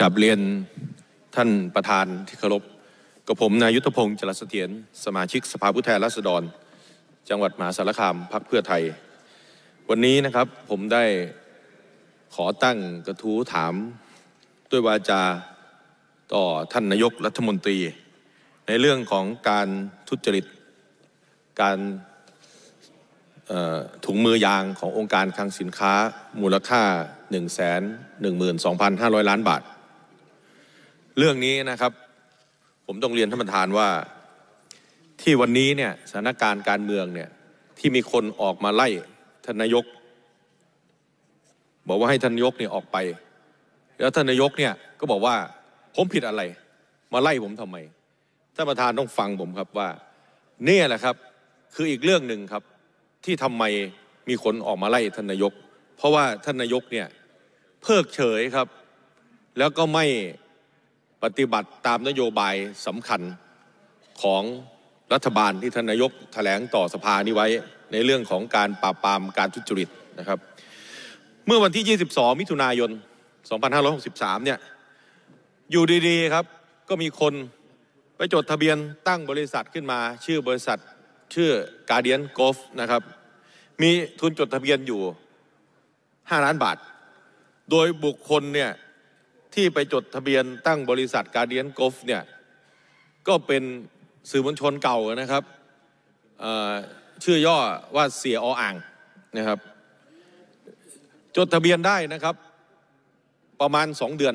กับเรียนท่านประธานที่เคารพกับผมนายุทธพงศ์จรัสเถียรสมาชิกสภาผู้แทนราษฎร จังหวัดมหาสารคามพักเพื่อไทย วันนี้นะครับผมได้ขอตั้งกระทู้ถามด้วยวาจาต่อท่านนายกรัฐมนตรี ในเรื่องของการทุจริต การถุงมือยางขององค์การคลังสินค้ามูลค่า 1 1 2 5 0 0 ล้านบาทเรื่องนี้นะครับผมต้องเรียนท่านประธานว่าที่วันนี้เนี่ยสถานการณ์การเมืองเนี่ย ที่มีคนออกมาไล่ท่านนายก บอกว่าให้ท่านนายกเนี่ย ออกไป แล้วท่านนายกเนี่ย ก็บอกว่าผมผิดอะไร มาไล่ผมทำไมท่านประธานต้องฟังผมครับว่า เนี่ยแหละครับคืออีกเรื่องหนึ่งครับที่ทำไมมีคนออกมาไล่ท่านนายก เพราะว่าท่านายกเนี่ย เพิกเฉยครับแล้วก็ไม่ปฏิบัติตามนโยบายสำคัญของรัฐบาลที่ท่านนายกถแถลงต่อสภานี้ไว้ในเรื่องของการปราบปรามการทุจริตนะครับ เมื่อวันที่ 22 มิถุนายน 2563 เนี่ย อยู่ดีๆ ครับก็มีคน ไปจดทะเบียนตั้งบริษัทขึ้นมาชื่อบริษัทชื่อกาเดียนกอฟนะครับ มีทุนจดทะเบียนอยู่ 5 ล้านบาท โดยบุคคลเนี่ยที่ไปจดทะเบียนตั้งบริษัทการเดียนกอฟเนี่ยก็เป็นสื่อมวลชนเก่านะครับชื่อย่อว่าเสียออ่างนะครับจดทะเบียนได้นะครับประมาณสองเดือน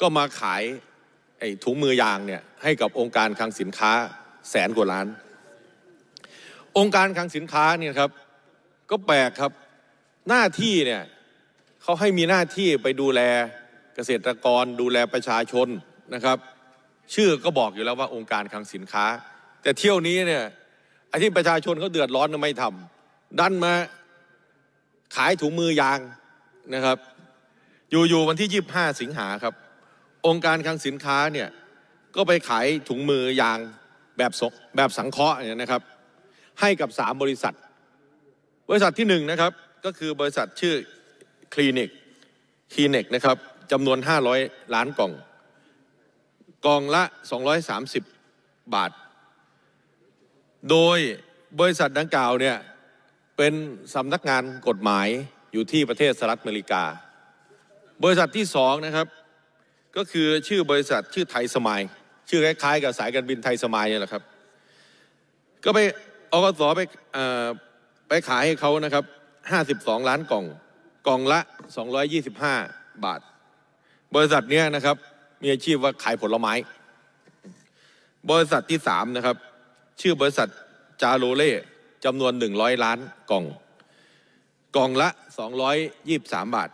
ก็มาขายไอ้ถุงมือยางเนี่ยให้กับองค์การคลังสินค้าแสนกว่าล้าน องค์การคลังสินค้าเนี่ยครับก็แปลกครับหน้าที่เนี่ยเขาให้มีหน้าที่ไปดูแลเกษตรกรดูแลประชาชนนะครับ ชื่อก็บอกอยู่แล้วว่าองค์การคลังสินค้า แต่เที่ยวนี้เนี่ยไอ้ที่ประชาชนเขาเดือดร้อนไม่ทำดันมาขายถุงมือยางนะครับ อยู่ๆวันที่ 25 สิงหาครับ องค์การคลังสินค้าเนี่ยก็ไปขายถุงมือยางแบบแบบสังเคราะห์เนี่ยนะครับ ให้กับ 3 บริษัท บริษัทที่1นะครับ ก็คือบริษัทชื่อคลินิกคลินิก นะครับจำนวน 500 ล้านกล่อง กล่องละ 230 บาท โดยบริษัทดังกล่าวเนี่ยเป็นสำนักงานกฎหมายอยู่ที่ประเทศสหรัฐอเมริกา บริษัทที่สองนะครับก็คือชื่อบริษัทชื่อไทยสมายชื่อคล้ายๆ กับสายการบินไทยสมายเนี่ยแหละครับ ก็ไปอกสไปไปขายให้เขานะครับ 52 ล้านกล่อง กล่องละ 225 บาทบริษัทเนี้ยนะครับมีอาชีพว่าขายผลไม้ บริษัทที่สามนะครับ ชื่อบริษัทจาโรเล่จำนวนหนึ่งร้อยล้านกล่อง กล่องละสองร้อยยี่บสามบาท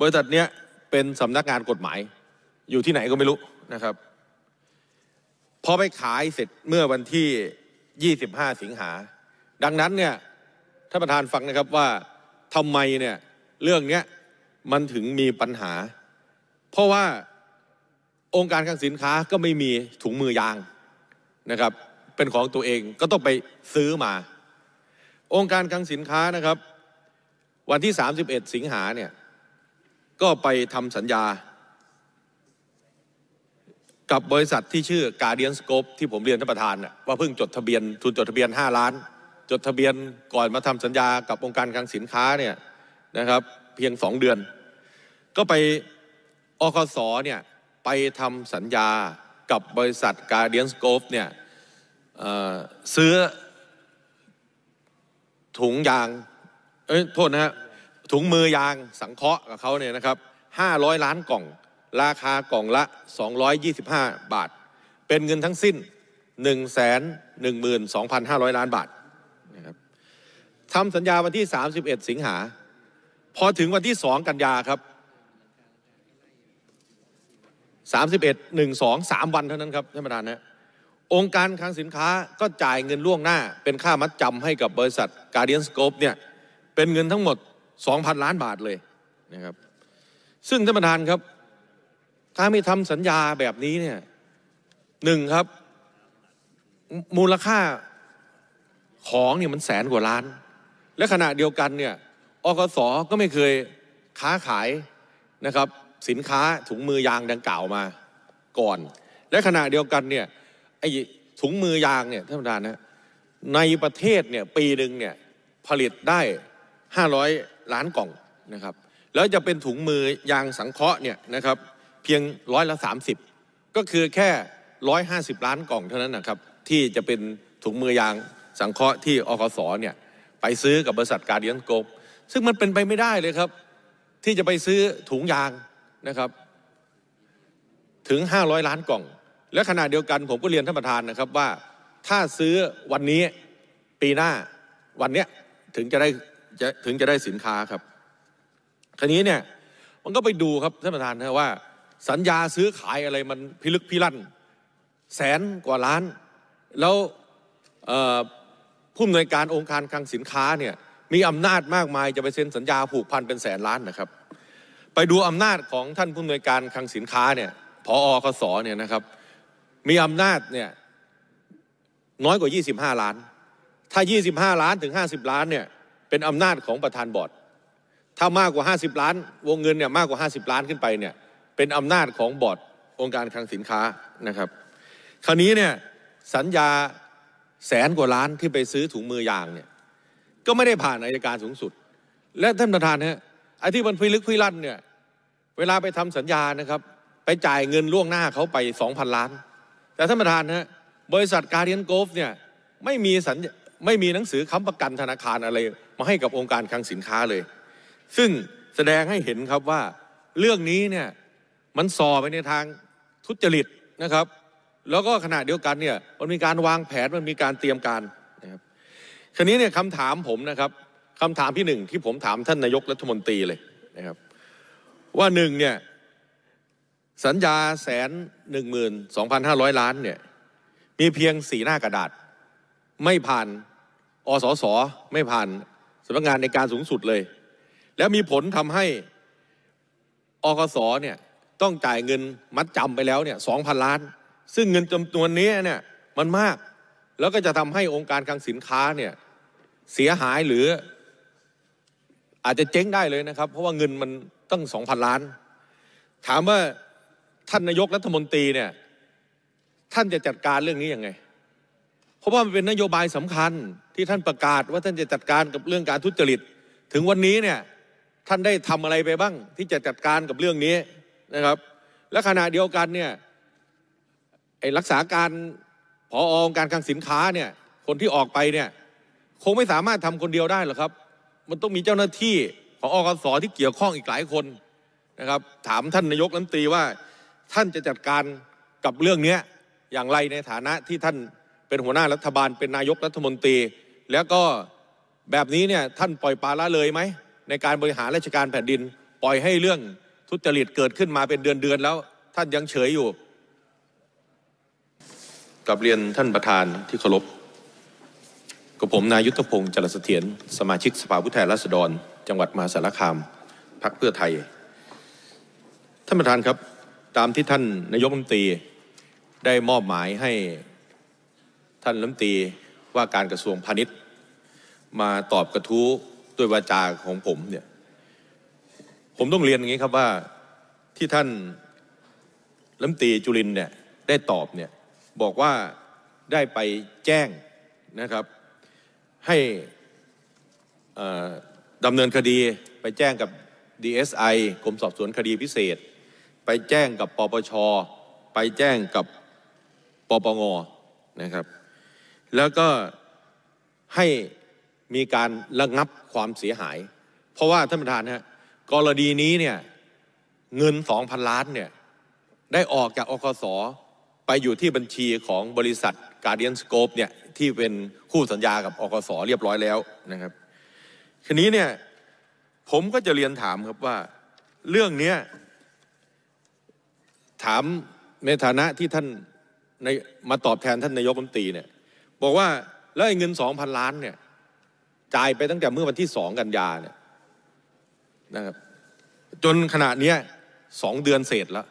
บริษัทเนี้ยเป็นสำนักงานกฎหมาย อยู่ที่ไหนก็ไม่รู้นะครับพอไปขายเสร็จเมื่อวันที่ยี่สิบห้าสิงหาดังนั้นเนี่ยท่านประธานฟังนะครับว่าทำไมเนี่ยเรื่องเนี้ยมันถึงมีปัญหาราะว่าองค์การคังสินค้าก็ไม่มีถุงมือยาง นะครับ เป็นของตัวเองก็ต้องไปซื้อมา องค์การคังสินค้านะครับ วันที่31สิงหาเนี่ย ก็ไปทำสัญญา กับบริษัทที่ชื่อ Guardian Scope ที่ผมเรียนท่านประธานว่าเพิ่งจดทะเบียนทุนจดทะเบียน5 ล้าน จดทะเบียนก่อนมาทำสัญญากับองค์การคังสินค้าเนี่ยนะครับ เพียง2เดือนก็ไปอคสเนี่ย ไปทำสัญญากับบริษัทการเดียนสโกฟเนี่ยซื้อถุงยางเอ้ยโทษนะฮะถุงมือยางสังเคราะห์กับเขาเนี่ยนะครับ 500 ล้านกล่อง ราคากล่องละ 225 บาท เป็นเงินทั้งสิ้น 112,500 ล้านบาทนะครับทำสัญญาวันที่ 31 สิงหาพอถึงวันที่ 2 กันยาครับสสสามิบเอ็ดหนึ่งองสามวันเท่านั้นครับท่านประธานนะองค์การคลังสินค้าก็จ่ายเงินล่วงหน้า เป็นค่ามัดจำให้กับบริษัทกาเดียนสโคปเนี่ยเป็นเงินทั้งหมดสองพันล้านบาทเลยนะครับ ซึ่งท่านประธานครับ ถ้าไม่ทำสัญญาแบบนี้เนี่ยหนึ่งครับมูลค่าของเนี่ยมันแสนกว่าล้าน และขณะเดียวกันเนี่ยอกสก็ไม่เคยค้าขายนะครับสินค้าถุงมือยางดังกล่าวมาก่อน และขณะเดียวกันเนี่ยไอ้ถุงมือยางเนี่ยท่านประธานนะในประเทศเนี่ยปีหนึ่งเนี่ยผลิตได้500 ล้านกล่องนะครับแล้วจะเป็นถุงมือยางสังเคราะห์เนี่ยนะครับเพียงร้อยละ 30 ก็คือแค่ 150 ล้านกล่องเท่านั้นนะครับที่จะเป็นถุงมือยางสังเคราะห์ที่อคสเนี่ยไปซื้อกับบริษัทการเดียนโกบซึ่งมันเป็นไปไม่ได้เลยครับ ที่จะไปซื้อถุงยางนะครับถึง 500 ล้านกล่อง และขณะเดียวกัน ผมก็เรียนท่านประธานนะครับว่า ถ้าซื้อวันนี้ปีหน้าวันเนี้ยถึงจะได้จะถึงจะได้สินค้าครับันนี้เนี่ย มันก็ไปดูครับท่านประธานนะว่าสัญญาซื้อขายอะไรมันพิลึกพิลั่น แสนกว่าล้าน แล้วผู้อำนวยการองค์การคลังสินค้าเนี่ยมีอำนาจมากมายจะไปเซ็นสัญญาผูกพันเป็นแสนล้านนะครับไปดูอำนาจของท่านผู้อำนวยการคลังสินค้าเนี่ยพออกสเนี่ยนะครับ มีอำนาจเนี่ยน้อยกว่า 25 ล้าน ถ้า 25 ล้านถึง 50 ล้านเนี่ยเป็นอำนาจของประธานบอร์ด ถ้ามากกว่า 50 ล้าน วงเงินเนี่ยมากกว่า 50 ล้านขึ้นไปเนี่ยเป็นอำนาจของบอร์ดองค์การคลังสินค้านะครับ คราวนี้เนี่ยสัญญาแสนกว่าล้านที่ไปซื้อถุงมือยางเนี่ยก็ไม่ได้ผ่านอายการสูงสุด และท่านประธานฮะไอ้ที่มันพิลึกพิลั่นเนี่ยเวลาไปทำสัญญานะครับ ไปจ่ายเงินล่วงหน้าเขาไปสองพันล้าน แต่ท่านประธานฮะบริษัทการเรียนโกฟเนี่ย ไม่มีสัญไม่มีหนังสือค้ำประกันธนาคารอะไร มาให้กับองค์การคลังสินค้าเลย ซึ่งแสดงให้เห็นครับว่าเรื่องนี้เนี่ย มันส่อไปในทางทุจริตนะครับ แล้วก็ขณะเดียวกันเนี่ย มันมีการวางแผนมันมีการเตรียมการนะครับคราวนี้เนี่ยคำถามผมนะครับคำถามที่หนึ่งที่ผมถามท่านนายกรัฐมนตรีเลยนะครับว่าหนึ่งเนี่ย สัญญาแสนหนึ่งหมื่นสองพันห้าร้อยล้านเนี่ยมีเพียงสีหน้ากระดาษ ไม่ผ่านอสส ไม่ผ่านสำนักงานในการสูงสุดเลย แล้วมีผลทำให้อกสเนี่ยต้องจ่ายเงินมัดจำไปแล้วเนี่ยสองพันล้าน ซึ่งเงินจำนวนนี้เนี่ยมันมากแล้วก็จะทำให้องค์การคลังสินค้าเนี่ยเสียหายหรืออาจจะเจ๊งได้เลยนะครับ เพราะว่าเงินมันตั้งสองพันล้าน ถามว่าท่านนายกรัฐมนตรีเนี่ย ท่านจะจัดการเรื่องนี้ยังไง เพราะว่ามันเป็นนโยบายสำคัญที่ท่านประกาศว่าท่านจะจัดการกับเรื่องการทุจริต ถึงวันนี้เนี่ย ท่านได้ทำอะไรไปบ้างที่จะจัดการกับเรื่องนี้นะครับ และขณะเดียวกันเนี่ยไอ้รักษาการผอองการคลังสินค้าเนี่ยคนที่ออกไปเนี่ย คงไม่สามารถทำคนเดียวได้หรอกครับมันต้องมีเจ้าหน้าที่ของอกสที่เกี่ยวข้องอีกหลายคนนะครับถามท่านนายกรัฐมนตรี ว่า ท่านจะจัดการกับเรื่องนี้อย่างไรในฐานะที่ท่านเป็นหัวหน้ารัฐบาล เป็นนายกรัฐมนตรี แล้วก็แบบนี้เนี่ยท่านปล่อยปลาละเลยไหมในการบริหารราชการแผ่นดิน ปล่อยให้เรื่องทุจริตเกิดขึ้นมาเป็นเดือนเดือนแล้วท่านยังเฉยอยู่กับเรียนท่านประธานที่เคารพกับผม นายุทธพงศ์จรัสเถียนสมาชิกสภาผู้แทนราษฎร จังหวัด มหาสารคามพักเพื่อไทยท่านประธานครับ ตามที่ท่านนายกรัฐมนตรีได้มอบหมายให้ท่านรัฐมนตรีว่าการกระทรวงพาณิชย์ มาตอบกระทู้ด้วยวาจาของผมเนี่ย ผมต้องเรียนอย่างนี้ครับว่าที่ท่านรัฐมนตรีจุลินเนี่ย ได้ตอบเนี่ยบอกว่าได้ไปแจ้งนะครับให้ดำเนินคดี ไปแจ้งกับ DSI กรมสอบสวนคดีพิเศษ ไปแจ้งกับปปชไปแจ้งกับปปง นะครับ แล้วก็ให้มีการระงับความเสียหาย เพราะว่าท่านประธานฮะกรณีนี้เนี่ยเงินสองพันล้านเนี่ยได้ออกจากอคสไปอยู่ที่บัญชีของบริษัทการเดียนสโคปเนี่ย ที่เป็นคู่สัญญากับอกสเรียบร้อยแล้วนะครับคนี้เนี่ย ผมก็จะเรียนถามครับว่าเรื่องเนี้ยถาม ในฐานะที่ท่านในมาตอบแทนท่านนายกรัฐมนตรีเนี่ย บอกว่าแล้วไอ้เงินสองพันล้านเนี่ยจ่ายไปตั้งแต่เมื่อวันที่สองกันยาเนี่ยนะครับจนขณะเนี้ยสองเดือนเสร็จแล้ว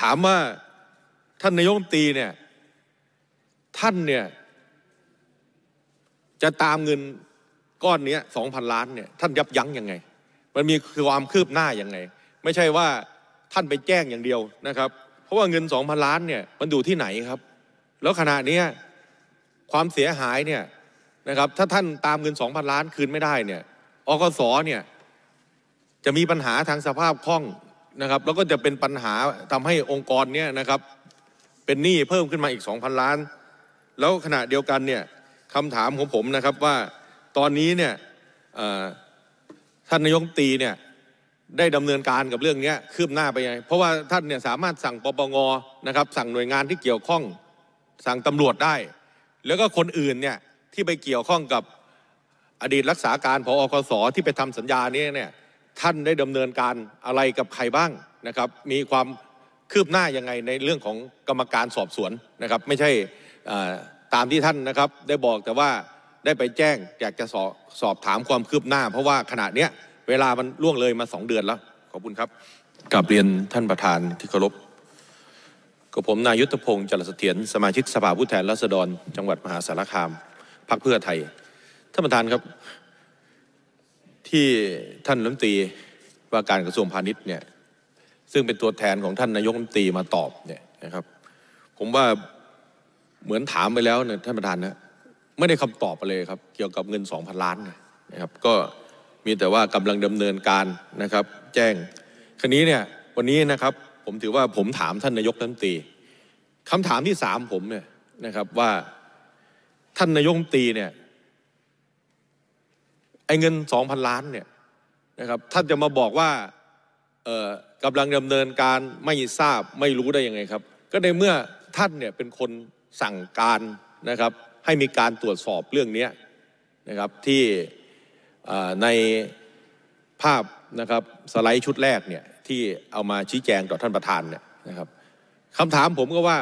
ถามว่าท่านนายกตีเนี่ยท่านเนี่ยจะตามเงินก้อนนี้สองพันล้านเนี่ยท่านยับยั้งยังไง มันมีความคืบหน้ายังไง ไม่ใช่ว่าท่านไปแจ้งอย่างเดียวนะครับ เพราะว่าเงินสองพันล้านเนี่ยมันอยู่ที่ไหนครับ แล้วขณะนี้ความเสียหายเนี่ยนะครับถ้าท่านตามเงินสองพันล้านคืนไม่ได้เนี่ยอกสเนี่ยจะมีปัญหาทางสภาพคล่องนะครับแล้วก็จะเป็นปัญหาทำให้องค์กรเนี้ยนะครับเป็นหนี้เพิ่มขึ้นมาอีก 2,000 ล้าน แล้วขณะเดียวกันเนี่ยคำถามของผมนะครับว่าตอนนี้เนี่ยท่านนายกตีเนี่ยได้ดำเนินการกับเรื่องนี้คืบหน้าไปยังเพราะว่าท่านเนี่ยสามารถสั่งปปงนะครับสั่งหน่วยงานที่เกี่ยวข้อง สั่งตำรวจได้ แล้วก็คนอื่นเนี่ยที่ไปเกี่ยวข้องกับอดีตรักษาการพอคสที่ไปทำสัญญานี้เนี่ยท่านได้ดำเนินการอะไรกับใครบ้างนะครับ มีความคืบหน้ายังไงในเรื่องของกรรมการสอบสวนนะครับ ไม่ใช่ตามที่ท่านนะครับได้บอกแต่ว่าได้ไปแจ้งอยากจะสอบสอบถามความคืบหน้า เพราะว่าขณะเนี้ยเวลามันล่วงเลยมาสองเดือนแล้ว ขอบคุณครับกลับเรียนท่านประธานที่เคารพกับผมนายุทธพงศ์จรสเถียนสมาชิกสภาผู้แทนราษฎร จังหวัดมหาสารคามพรรคเพื่อไทย ท่านประธานครับที่ท่านฐมนตีว่าการกระทรวงพาณิชย์เนี่ยซึ่งเป็นตัวแทนของท่านนายกรัฐมนตรีมาตอบเนี่ยนะครับ ผมว่าเหมือนถามไปแล้วเนี่ยท่านประธานนะไม่ได้คำตอบเลยครับ เกี่ยวกับเงินสองพันล้านนะครับ ก็มีแต่ว่ากำลังดำเนินการนะครับ แจ้งคันนี้เนี่ยวันนี้นะครับผมถือว่าผมถามท่านนายกรัฐมนตรีคำถามที่สามผมเนี่ยนะครับว่าท่านนายกรัฐมนตรีเนี่ยไอเงินสองพันล้านเนี่ยนะครับท่านจะมาบอกว่ากำลังดำเนินการไม่ทราบไม่รู้ได้ยังไงครับ ก็ในเมื่อท่านเนี่ยเป็นคนสั่งการนะครับให้มีการตรวจสอบเรื่องนี้นะครับที่ในภาพนะครับสไลด์ชุดแรกเนี่ยที่เอามาชี้แจงต่อท่านประธานเนี่ยนะครับคำถามผมก็ว่า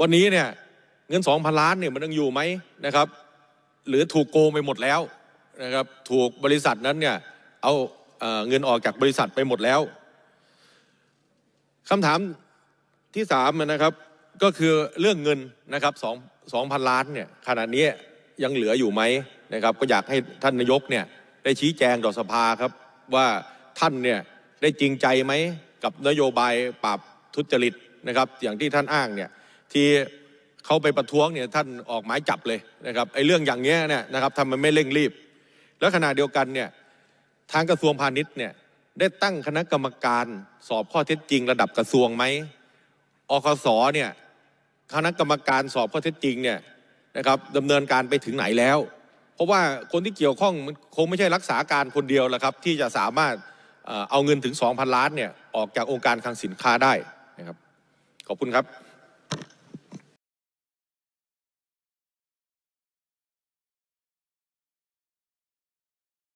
วันนี้เนี่ยเงินสองพันล้านเนี่ยมันยังอยู่ไหมนะครับหรือถูกโกงไปหมดแล้วนะครับถูกบริษัทนั้นเนี่ยเอาเงินออกจากบริษัทไปหมดแล้วคำถามที่สามนะครับก็คือเรื่องเงินนะครับสองสองพันล้านเนี่ยขณะนี้ยังเหลืออยู่ไหมนะครับก็อยากให้ท่านนายกเนี่ยได้ชี้แจงต่อสภาครับว่าท่านเนี่ยได้จริงใจไหมกับนโยบายปราบทุจริตนะครับอย่างที่ท่านอ้างเนี่ยที่เขาไปประท้วงเนี่ยท่านออกหมายจับเลยนะครับไอ้เรื่องอย่างเงี้ยเนี่ยนะครับทำมันไม่เร่งรีบแล้วขณะเดียวกันเนี่ยทางกระทรวงพาณิชย์เนี่ยได้ตั้งคณะกรรมการสอบข้อเท็จจริงระดับกระทรวงไหมอคสเนี่ยคณะกรรมการสอบข้อเท็จจริงเนี่ยนะครับดำเนินการไปถึงไหนแล้ว เพราะว่าคนที่เกี่ยวข้องมันคงไม่ใช่รักษาการคนเดียวแหละครับ ที่จะสามารถเอาเงินถึง2,000ล้านเนี่ยออกจากองค์การคลังสินค้าได้นะครับขอบคุณครับ